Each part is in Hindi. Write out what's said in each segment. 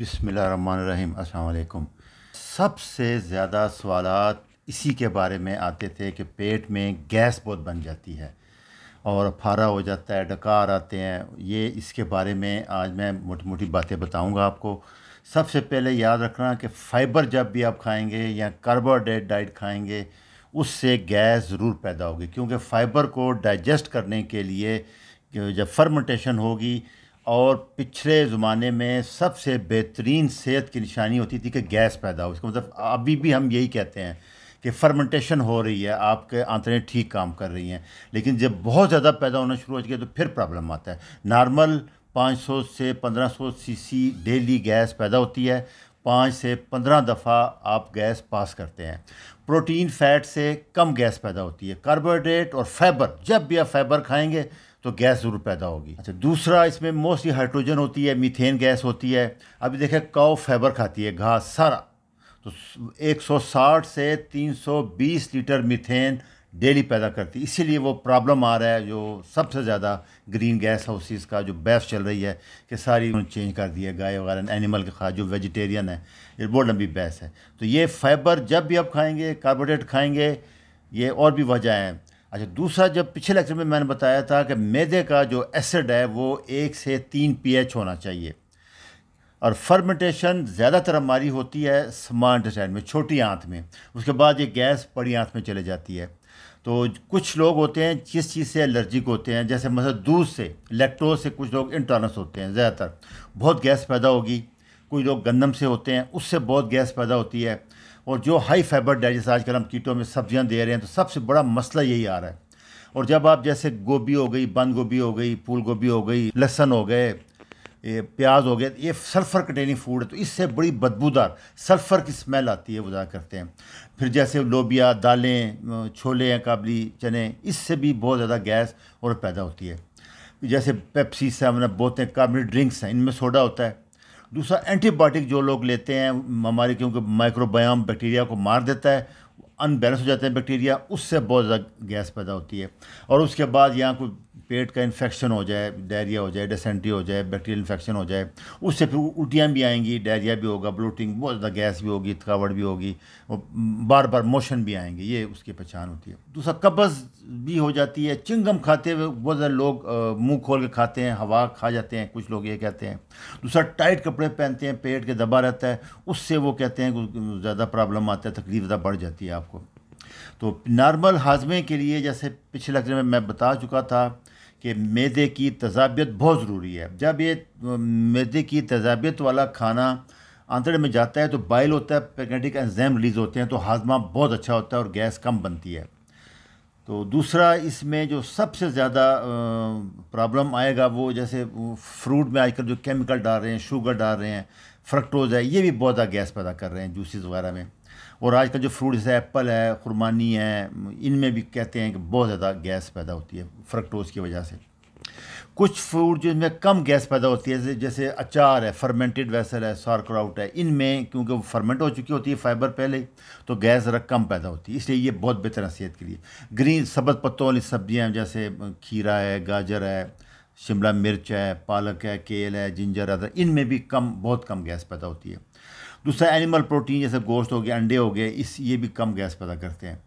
बिसमीम अलकुम सबसे ज़्यादा सवाल इसी के बारे में आते थे कि पेट में गैस बहुत बन जाती है और फारा हो जाता है डकार आते हैं ये इसके बारे में आज मैं मोटी मोटी बातें बताऊंगा आपको सबसे पहले याद रखना कि फ़ाइबर जब भी आप खाएंगे या कार्बोहाइड्रेट डाइट खाएंगे उससे गैस ज़रूर पैदा होगी क्योंकि फ़ाइबर को डाइजेस्ट करने के लिए जब फर्मेंटेशन होगी और पिछले ज़माने में सबसे बेहतरीन सेहत की निशानी होती थी कि गैस पैदा हो इसका मतलब अभी भी हम यही कहते हैं कि फर्मेंटेशन हो रही है आपके आंतरें ठीक काम कर रही हैं लेकिन जब बहुत ज़्यादा पैदा होना शुरू हो जाए तो फिर प्रॉब्लम आता है नॉर्मल 500 से 1500 सीसी डेली गैस पैदा होती है पाँच से पंद्रह दफ़ा आप गैस पास करते हैं प्रोटीन फैट से कम गैस पैदा होती है कार्बोहाइड्रेट और फाइबर जब भी आप फाइबर खाएंगे तो गैस ज़रूर पैदा होगी अच्छा दूसरा इसमें मोस्टली हाइड्रोजन होती है मीथेन गैस होती है अभी देखें काओ फाइबर खाती है घास सारा तो 160 से 320 लीटर मीथेन डेली पैदा करती इसीलिए वो प्रॉब्लम आ रहा है जो सबसे ज़्यादा ग्रीन गैस हाउसेस का जो बहस चल रही है कि सारी उन्होंने चेंज कर दिया गाय वगैरह एनिमल के खा जो वेजिटेरियन है ये बहुत लंबी बहस है तो ये फाइबर जब भी आप खाएंगे कार्बोहाइड्रेट खाएंगे ये और भी वजह हैं अच्छा दूसरा जब पिछले लेक्चर में मैंने बताया था कि मैदे का जो एसिड है वो एक से तीन पीएच होना चाहिए और फर्मेंटेशन ज़्यादातर हमारी होती है स्मार्ट स्टैंड में छोटी आंत में उसके बाद ये गैस बड़ी आंत में चले जाती है तो कुछ लोग होते हैं जिस चीज़ से एलर्जिक होते हैं जैसे मतलब दूध से लेक्टोज से कुछ लोग इंटॉलरेंस होते हैं ज़्यादातर बहुत गैस पैदा होगी कुछ लोग गंदम से होते हैं उससे बहुत गैस पैदा होती है और जो हाई फाइबर डाइट जैसे आजकल हम कीटों में सब्जियां दे रहे हैं तो सबसे बड़ा मसला यही आ रहा है और जब आप जैसे गोभी हो गई बंद गोभी हो गई फूल गोभी हो गई लहसन हो गए ये प्याज हो गया ये सल्फ़र कंटेनिंग फूड है तो इससे बड़ी बदबूदार सल्फ़र की स्मेल आती है वजह करते हैं फिर जैसे लोबिया दालें छोले या काबली चने इससे भी बहुत ज़्यादा गैस और पैदा होती है जैसे पेप्सी से हमने बोलते हैं ड्रिंक्स हैं इनमें सोडा होता है दूसरा एंटीबायोटिक जो लोग लेते हैं हमारे क्योंकि माइक्रोबायोम बैक्टीरिया को मार देता है अनबैलेंस हो जाते हैं बैक्टीरिया उससे बहुत ज़्यादा गैस पैदा होती है और उसके बाद यहाँ कोई पेट का इन्फेक्शन हो जाए डायरिया हो जाए डेसेंट्री हो जाए बैक्टीरियल इन्फेक्शन हो जाए उससे फिर उल्टियाँ भी आएंगी डायरिया भी होगा ब्लोटिंग बहुत ज़्यादा गैस भी होगी थकावट भी होगी बार बार मोशन भी आएंगे ये उसकी पहचान होती है दूसरा कब्ज़ भी हो जाती है चिंगम खाते हुए बहुत ज़्यादा लोग मुँह खोल के खाते हैं हवा खा जाते हैं कुछ लोग ये कहते हैं दूसरा टाइट कपड़े पहनते हैं पेट के दबा रहता है उससे वो कहते हैं ज़्यादा प्रॉब्लम आता है तकलीफ ज़्यादा बढ़ जाती है आपको तो नॉर्मल हाजमे के लिए जैसे पिछले लेक्चर में मैं बता चुका था कि मैदे की तजाबियत बहुत ज़रूरी है जब ये मैदे की तजाबियत वाला खाना आंतड़े में जाता है तो बाइल होता है पेगनेटिक एंजाइम रिलीज़ होते हैं तो हाजमा बहुत अच्छा होता है और गैस कम बनती है तो दूसरा इसमें जो सबसे ज़्यादा प्रॉब्लम आएगा वो जैसे फ्रूट में आजकल जो केमिकल डाल रहे हैं शुगर डाल रहे हैं फ्रक्टोज़ है ये भी बहुत ज़्यादा गैस पैदा कर रहे हैं जूसेस वगैरह में और आजकल जो फ्रूट्स है एप्पल है खुरमानी है इनमें भी कहते हैं कि बहुत ज़्यादा गैस पैदा होती है फ्रक्टोज़ की वजह से कुछ फ्रूट इनमें कम गैस पैदा होती है जैसे अचार है फर्मेंटेड वेसल है सार्क्राउट है इनमें क्योंकि वो फर्मेंट हो चुकी होती है फाइबर पहले तो गैस ज़रा कम पैदा होती है इसलिए ये बहुत बेहतर है सेहत के लिए ग्रीन सब्ज पत्तों वाली सब्जियाँ जैसे खीरा है गाजर है शिमला मिर्च है पालक है केल है जिंजर अदर तो इनमें भी कम बहुत कम गैस पैदा होती है दूसरा एनिमल प्रोटीन जैसे गोश्त हो गया अंडे हो गए इस ये भी कम गैस पैदा करते हैं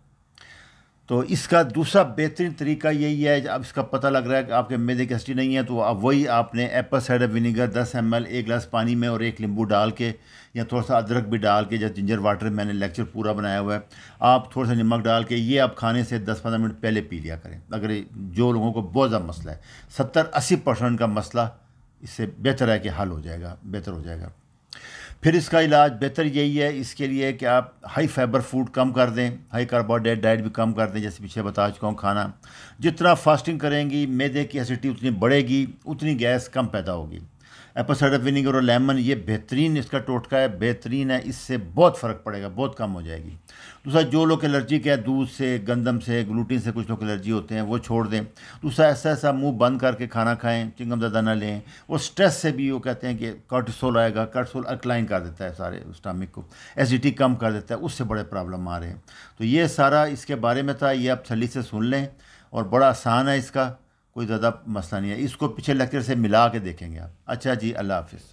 तो इसका दूसरा बेहतरीन तरीका यही है अब इसका पता लग रहा है कि आपके मेदे की हस्टी नहीं है तो अब वही आपने apple cider vinegar 10 M L एक गिलास पानी में और एक नींबू डाल के या थोड़ा सा अदरक भी डाल के या जिंजर वाटर मैंने लेक्चर पूरा बनाया हुआ है आप थोड़ा सा नमक डाल के ये आप खाने से दस पंद्रह मिनट पहले पी लिया करें अगर जो लोगों को बहुत ज़्यादा मसला है सत्तर अस्सी परसेंट का मसला इससे बेहतर है कि हल हो जाएगा बेहतर हो जाएगा फिर इसका इलाज बेहतर यही है इसके लिए कि आप हाई फाइबर फूड कम कर दें हाई कार्बोहाइड्रेट डाइट भी कम कर दें जैसे पीछे बता चुका हूँ खाना जितना फास्टिंग करेंगी मैदे की एसिडिटी उतनी बढ़ेगी उतनी गैस कम पैदा होगी एप्पल साइडर विनीगर और लेमन ये बेहतरीन इसका टोटका है बेहतरीन है इससे बहुत फ़र्क पड़ेगा बहुत कम हो जाएगी दूसरा जो लोग एलर्जी के है दूध से गंदम से ग्लूटीन से कुछ लोग एलर्जी होते हैं वो छोड़ दें दूसरा ऐसा ऐसा मुंह बंद करके खाना खाएं चिंगम दाना लें और स्ट्रेस से भी वो कहते हैं कि कार्टिसोल आएगा कार्टिसोल अक्लाइन कर देता है सारे स्टामिक को एसिडिटी कम कर देता है उससे बड़े प्रॉब्लम आ रहे हैं तो ये सारा इसके बारे में था ये आप छली से सुन लें और बड़ा आसान है इसका कोई ज़्यादा मसला नहीं है इसको पिछले लेक्चर से मिला के देखेंगे आप अच्छा जी अल्लाह हाफिज़